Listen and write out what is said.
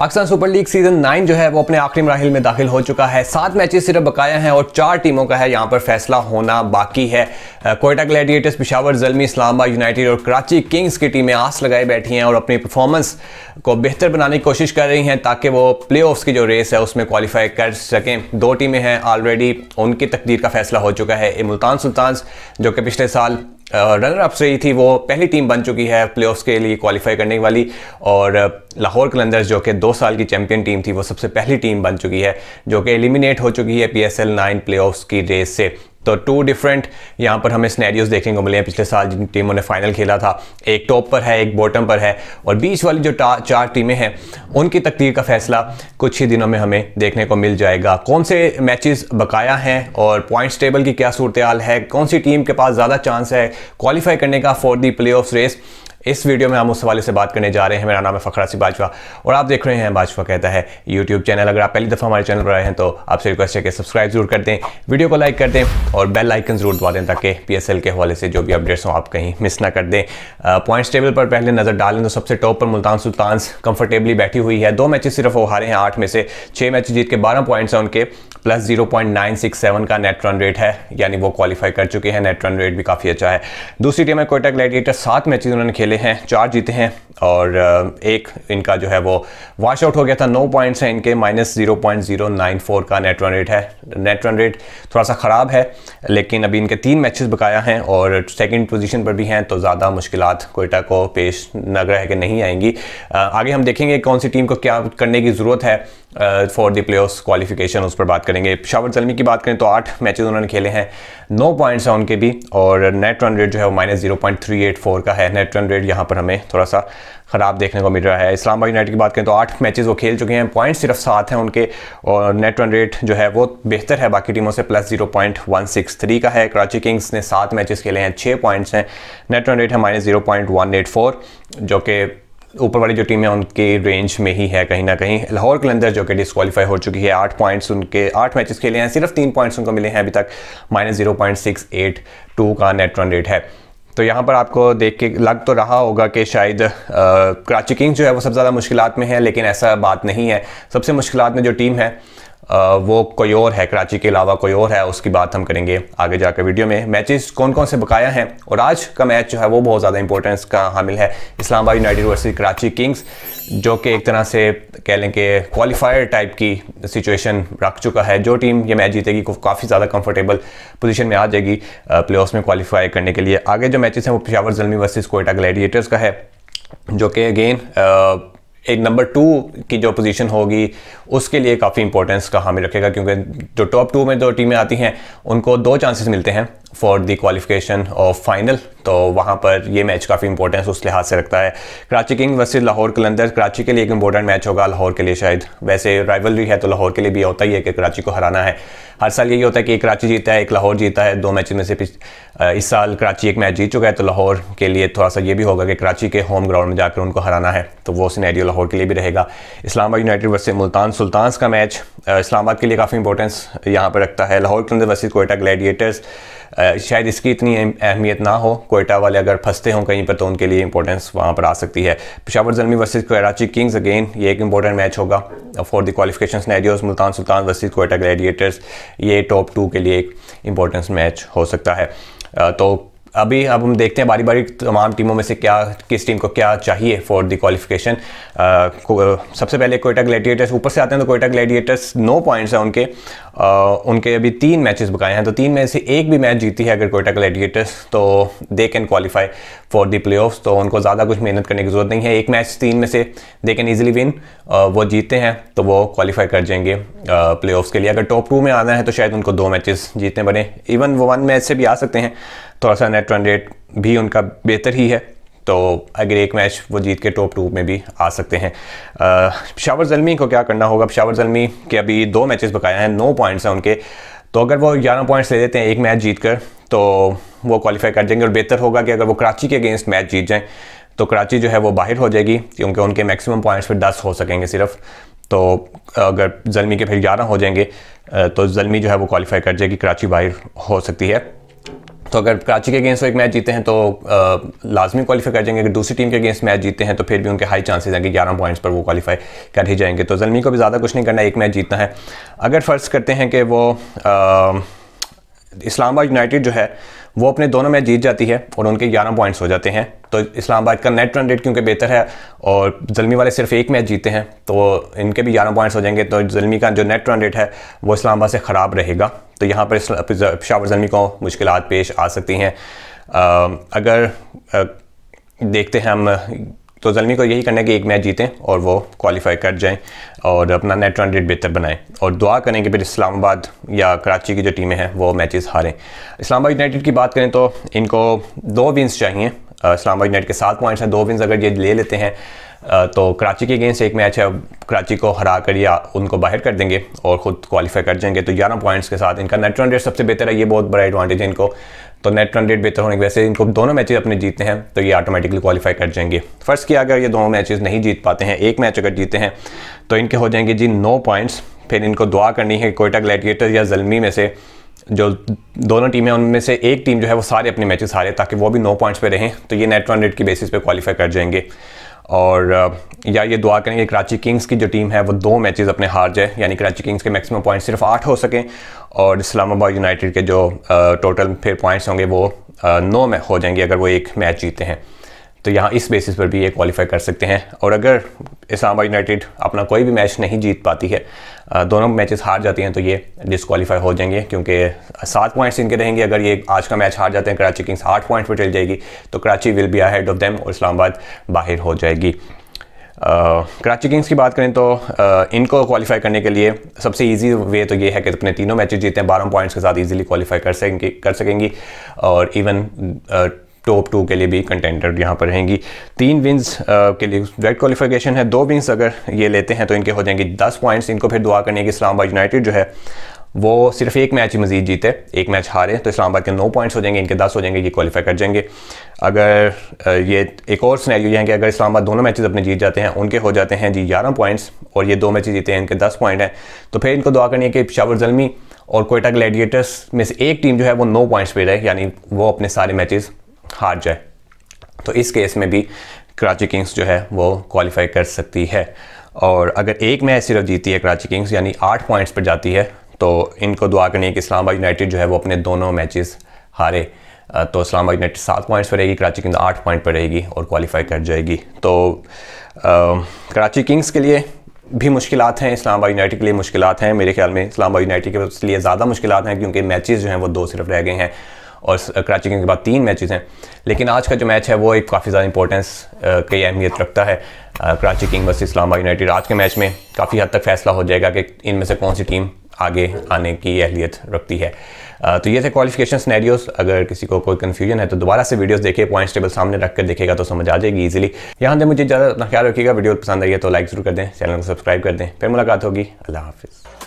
Pakistan super league season nine जो है वो अपने आखिरी मराहल में दाखिल हो चुका है सात मैचेस सिर्फ बकाया हैं और चार टीमों का है यहाँ पर फैसला होना बाकी है कोयटा ग्लैडिएटर्स पिशावर जलमी इस्लामाबाद यूनाइटेड और कराची किंग्स की टीमें आस लगाए बैठी हैं और अपनी परफॉर्मेंस को बेहतर बनाने की कोशिश कर रही हैं ताकि वो प्ले की जो रेस है उसमें क्वालिफाई कर सकें दो टीमें हैं ऑलरेडी उनकी तकदीर का फैसला हो चुका है ए मुल्तान सुल्तान जो कि पिछले साल रनर अप रही थी वो पहली टीम बन चुकी है प्ले के लिए क्वालिफाई करने वाली और लाहौर कलंदर्स जो कि दो साल की चैंपियन टीम थी वो सबसे पहली टीम बन चुकी है जो कि एलिमिनेट हो चुकी है P S L nine play की रेस से तो टू डिफरेंट यहाँ पर हमें स्नैरियोज देखने को मिले हैं पिछले साल जिन टीमों ने फाइनल खेला था एक टॉप पर है एक बॉटम पर है और बीच वाली जो चार टीमें हैं उनकी तकदीर का फैसला कुछ ही दिनों में हमें देखने को मिल जाएगा कौन से मैचेस बकाया हैं और पॉइंट्स टेबल की क्या सूरत है कौन सी टीम के पास ज़्यादा चांस है क्वालिफाई करने का फॉर दी प्ले रेस इस वीडियो में हम उस हवाले से बात करने जा रहे हैं मेरा नाम है फ़खरा सिंह बाजवा और आप देख रहे हैं बाजवा कहता है यूट्यूब चैनल अगर आप पहली दफ़ा हमारे चैनल पर आए हैं तो आपसे रिक्वेस्ट है कि सब्सक्राइब जरूर कर दें वीडियो को लाइक कर दें और बेल आइकन जरूर दबा दें ताकि पी के हवाले से जो भी अपडेट्स हों आप कहीं मिस ना कर दें पॉइंट्स टेबल पर पहले नज़र डालें तो सबसे टॉप पर मुल्तान सुल्तान कंफर्टेबली बैठी हुई है दो मैचेस सिर्फ वो हारे हैं आठ में से छः मैच जीत के बारह पॉइंट्स हैं उनके प्लस 0.967 का नेट रन रेट है यानी वो क्वालिफाई कर चुके हैं नेट रन रेट भी काफ़ी अच्छा है दूसरी टीम है कोयटा ग्लैडिएटर सात मैचेज उन्होंने खेले हैं चार जीते हैं और एक इनका जो है वो वॉश आउट हो गया था नौ पॉइंट्स हैं इनके minus zero point zero nine four का नेट रन रेट है नेट रन रेट थोड़ा सा ख़राब है लेकिन अभी इनके तीन मैचेस बकाया हैं और सेकंड पोजीशन पर भी हैं तो ज़्यादा मुश्किल कोयटा को पेश लग रहा है कि नहीं आएंगी आगे हम देखेंगे कौन सी टीम को क्या करने की ज़रूरत है फॉर दी प्ले क्वालिफिकेशन उस पर बात करेंगे शावर जलमी की बात करें तो आठ मैचेज उन्होंने खेले हैं नौ पॉइंट्स हैं उनके भी और नेट रन रेट जो है वो minus zero point three eight four का है नेट रन रेट यहाँ पर हमें थोड़ा सा ख़राब देखने को मिल रहा है इस्लामाबाद यूनाइटेड की बात करें तो आठ मैचेस वो खेल चुके हैं पॉइंट सिर्फ सात हैं उनके और नेट रन रेट जो है वो बेहतर है बाकी टीमों से plus zero point one six three का है कराची किंग्स ने सात मैचेस खेले हैं छः पॉइंट्स हैं नेट रन रेट है minus zero point one eight four जो कि ऊपर वाली जो टीम है उनके रेंज में ही है कहीं ना कहीं लाहौर कलंदर जो कि डिसक्वालीफाई हो चुकी है आठ पॉइंट्स उनके आठ मैचेस खेले हैं सिर्फ तीन पॉइंट्स उनको मिले हैं अभी तक minus zero point six eight two का नेट रन रेट है तो यहाँ पर आपको देख के लग तो रहा होगा कि शायद कराची किंग्स जो है वो सबसे ज़्यादा मुश्किल में है लेकिन ऐसा बात नहीं है सबसे मुश्किल में जो टीम है वो कोई और है कराची के अलावा कोई और है उसकी बात हम करेंगे आगे जाकर वीडियो में मैचेस कौन कौन से बकाया हैं और आज का मैच जो है वो बहुत ज़्यादा इंपॉर्टेंस का हामिल है Islamabad United versus Karachi Kings जो कि एक तरह से कह लें कि क्वालिफायर टाइप की सिचुएशन रख चुका है जो टीम ये मैच जीतेगी काफ़ी ज़्यादा कम्फर्टेबल पोजीशन में आ जाएगी प्ले में क्वालिफाई करने के लिए आगे जो मैचेस हैं वो पिशावर जलमी वर्सेज कोयटा ग्लैडिएटर्स का है जो कि अगेन एक नंबर टू की जो पोजीशन होगी उसके लिए काफ़ी इंपॉर्टेंस का हामिल रखेगा क्योंकि जो टॉप टू में जो टीमें आती हैं उनको दो चांसेस मिलते हैं for the qualification of final तो वहाँ पर ये मैच काफ़ी इंपॉर्टेंस उस लिहाज से रखता है कराची किंग वर्सेज लाहौर कलंदर कराची के लिए एक इंपॉर्टेंट मैच होगा लाहौर के लिए शायद वैसे राइवलरी है तो लाहौर के लिए भी होता ही है कि कराची को हराना है हर साल यही होता है कि एक कराची जीता है एक लाहौर जीता है दो मैचों में से इस साल कराची एक मैच जीत चुका है तो लाहौर के लिए थोड़ा सा ये भी होगा कि कराची के होम ग्राउंड में जाकर उनको हराना है तो वो सीनेरियो लाहौर के लिए भी रहेगा इस्लामाबाद यूनाइटेड वर्सेज मुल्तान सुल्तान्स का मैच इस्लामाबाद के लिए काफ़ी इंपॉर्टेंस यहाँ पर रखता है लाहौर के अंदर वर्सेज कोयटा ग्लैडिएटर्स शायद इसकी इतनी अहमियत ना हो कोयटा वाले अगर फंसते हों कहीं पर तो उनके लिए इंपॉर्टेंस वहाँ पर आ सकती है Peshawar Zalmi versus Karachi Kings again ये एक इंपॉर्टेंट मैच होगा for the qualification scenarios Multan Sultan versus Quetta Gladiators ये टॉप टू के लिए एक इंपॉर्टेंस मैच हो सकता है तो अभी अब हम देखते हैं बारी बारी तमाम टीमों में से क्या किस टीम को क्या चाहिए फॉर दी क्वालिफिकेशन सबसे पहले कोयटा ग्लैडिएटर्स ऊपर से आते हैं तो कोयटा ग्लैडिएटर्स नो पॉइंट्स हैं उनके उनके अभी तीन मैचेस बकाए हैं तो तीन में से एक भी मैच जीती है अगर कोयटा ग्लैडिएटर्स तो they can qualify for the play तो उनको ज़्यादा कुछ मेहनत करने की ज़रूरत नहीं है एक मैच तीन में से दे कैन ईजिली विन वो जीते हैं तो वो क्वालिफाई कर जाएंगे प्ले के लिए अगर टॉप टू में आना है तो शायद उनको दो मैचेस जीतने पड़े इवन वो वन मैच से भी आ सकते हैं थोड़ा सा नेट रन रेट भी उनका बेहतर ही है तो अगर एक मैच वो जीत के टॉप टू में भी आ सकते हैं शावर जलमी को क्या करना होगा पिशावर जलमी के अभी दो मैचेस बकाया हैं नौ पॉइंट्स हैं उनके तो अगर वो ग्यारह पॉइंट्स ले देते हैं एक मैच जीत कर तो वो क्वालिफाई कर जाएंगे और बेहतर होगा कि अगर वो कराची के अगेंस्ट मैच जीत जाएँ तो कराची जो है वो बाहर हो जाएगी क्योंकि उनके मैक्सिमम पॉइंट्स फिर दस हो सकेंगे सिर्फ तो अगर जलमी के फिर ग्यारह हो जाएंगे तो जलमी जो है वो क्वालिफाई कर जाएगी कराची बाहर हो सकती है तो अगर कराची के अगेंस्ट वो एक मैच जीते हैं तो लाजमी क्वालीफाई कर जाएंगे अगर दूसरी टीम के अगेंस्ट मैच जीते हैं तो फिर भी उनके हाई चांसेस हैं कि ग्यारह पॉइंट्स पर वो क्वालीफाई कर ही जाएंगे तो जलमी को भी ज़्यादा कुछ नहीं करना एक मैच जीतना है अगर फ़र्ज़ करते हैं कि वो इस्लामाबाद यूनाइटेड जो है वो अपने दोनों मैच जीत जाती है और उनके 11 पॉइंट्स हो जाते हैं तो इस्लामाबाद का नेट रन रेट क्योंकि बेहतर है और जलमी वाले सिर्फ एक मैच जीते हैं तो इनके भी 11 पॉइंट्स हो जाएंगे तो जलमी का जो नेट रन रेट है वो इस्लामाबाद से ख़राब रहेगा तो यहाँ पर पेशावर जलमी को मुश्किल पेश आ सकती हैं अगर देखते हैं हम तो जलमी को यही करना है कि एक मैच जीतें और वो क्वालिफाई कर जाएं और अपना नेट रन रेट बेहतर बनाएं और दुआ करें कि फिर इस्लामाबाद या कराची की जो टीमें हैं वो मैचेस हारें इस्लामाबाद यूनाइटेड की बात करें तो इनको दो विंस चाहिए इस्लामाबाद यूनाइटेड के सात पॉइंट्स हैं दो विंस अगर ये ले लेते हैं तो कराची के अगेंस्ट एक मैच है कराची को हरा कर या उनको बाहर कर देंगे और ख़ुद क्वालिफाई कर जाएंगे तो ग्यारह पॉइंट्स के साथ इनका नेट रन रेट सबसे बेहतर है ये बहुत बड़ा एडवांटेज है इनको तो नेट रन रेट बेहतर होने की वजह से इनको दोनों मैचेस अपने जीतने हैं तो ये ऑटोमेटिकली क्वालिफाई कर जाएंगे फर्स्ट किया अगर ये दोनों मैचेज नहीं जीत पाते हैं एक मैच अगर जीते हैं तो इनके हो जाएंगे जी नौ पॉइंट्स फिर इनको दुआ करनी है कोयटा ग्लैडिएटर या जलमी में से जो दोनों टीमें उनमें से एक टीम जो है वो सारे अपने मैचेस हारे ताकि वो भी नौ पॉइंट्स पे रहें तो ये नेट रन रेट की बेसिस पे क्वालिफाई कर जाएंगे और या ये दुआ करेंगे कराची किंग्स की जो टीम है वो दो मैचेस अपने हार जाए यानी कराची किंग्स के मैक्सिमम पॉइंट सिर्फ आठ हो सकें और इस्लामाबाद यूनाइटेड के जो टोटल फिर पॉइंट्स होंगे वो नौ में हो जाएंगे अगर वो एक मैच जीते हैं तो यहाँ इस बेसिस पर भी ये क्वालिफाई कर सकते हैं और अगर इस्लामाबाद यूनाइटेड अपना कोई भी मैच नहीं जीत पाती है दोनों मैचेस हार जाती हैं तो ये डिसक्वालीफाई हो जाएंगे क्योंकि सात पॉइंट्स इनके रहेंगे अगर ये आज का मैच हार जाते हैं कराची किंग्स आठ पॉइंट पर चल जाएगी तो Karachi will be ahead of them और इस्लामाबाद बाहर हो जाएगी कराची किंग्स की बात करें तो इनको क्वालिफाई करने के लिए सबसे इजी वे तो ये है कि अपने तीनों मैचेस जीते हैं बारह पॉइंट्स के साथ इजीली क्वालिफाई कर सकेंगी कर सकेंगी और इवन uh, टॉप टू के लिए भी कंटेंडर यहाँ पर रहेंगी तीन विंस के लिए डायरेक्ट क्वालिफिकेशन है दो विंस अगर ये लेते हैं तो इनके हो जाएंगे दस पॉइंट्स इनको फिर दुआ करने की इस्लामाबाद यूनाइटेड जो है वो सिर्फ एक मैच ही मजीद जीते एक मैच हारे तो इस्लामाबाद के नौ पॉइंट्स हो जाएंगे इनके दस हो जाएंगे ये क्वालिफाई कर जाएंगे अगर ये एक और स्नैरियो ये है कि अगर इस्लामाबाद दोनों मैचेस अपने जीत जाते हैं उनके हो जाते हैं जी ग्यारह पॉइंट्स और ये दो मैच जीते हैं इनके दस पॉइंट हैं तो फिर इनको दुआ करनी है कि पिशावर जलमी और कोयटा ग्लैडिएटर्स में से एक टीम जो है वो नौ पॉइंट्स पे रहे यानी वो अपने सारे मैचेस हार जाए तो इस केस में भी कराची किंग्स जो है वो क्वालिफाई कर सकती है और अगर एक मैच सिर्फ जीती है कराची किंग्स यानी आठ पॉइंट्स पर जाती है तो इनको दुआ करनी है कि इस्लामाबाद यूनाइटेड जो है वो अपने दोनों मैचेस हारे तो इस्लामाबाद यूनाइटेड सात पॉइंट्स पर रहेगी कराची किंग्स आठ पॉइंट पर रहेगी और क्वालिफाई कर जाएगी तो आ, कराची किंग्स के लिए भी मुश्किल हैं इस्लामाबाद यूनाइटेड के लिए मुश्किल हैं मेरे ख्याल में इस्लामाबाद यूनाइटेड के लिए ज़्यादा मुश्किल हैं क्योंकि मैचज़ जो हैं वो दो सिर्फ रह गए हैं और कराची किंग्स के बाद तीन मैचेस हैं लेकिन आज का जो मैच है वो एक काफ़ी ज़्यादा इंपॉर्टेंस की अहमियत रखता है Karachi King versus Islamabad United आज के मैच में काफ़ी हद तक फैसला हो जाएगा कि इनमें से कौन सी टीम आगे आने की अहलियत रखती है तो ये थे क्वालिफिकेशन स्नैरियोस अगर किसी को कोई कन्फ्यूजन है तो दोबारा से वीडियोस देखिए पॉइंट्स टेबल सामने रख कर देखेगा तो समझ आ जाएगी इजीली यहाँ से मुझे ज़्यादा अपना ख्याल रखिएगा वीडियो पसंद आई है तो लाइक जरूर कर दें चैनल को सब्सक्राइब कर दें फिर मुलाकात होगी अल्लाह हाफिज़